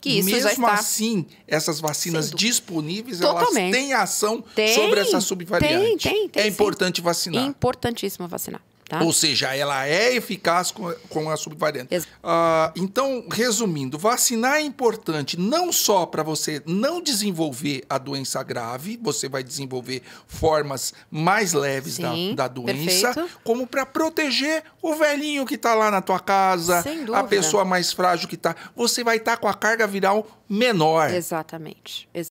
Que isso Mesmo já está... assim, essas vacinas Sendo. disponíveis, Totalmente. elas têm ação tem, sobre essa subvariante. Tem, tem, tem, é importante vacinar. Importantíssimo vacinar. Tá? Ou seja, ela é eficaz com, com a subvariante. Ah, então, resumindo, vacinar é importante não só para você não desenvolver a doença grave, você vai desenvolver formas mais leves Sim, da, da, doença, perfeito. como para proteger o velhinho que está lá na tua casa, a pessoa mais frágil que está. Você vai estar tá com a carga viral menor. Exatamente. Ex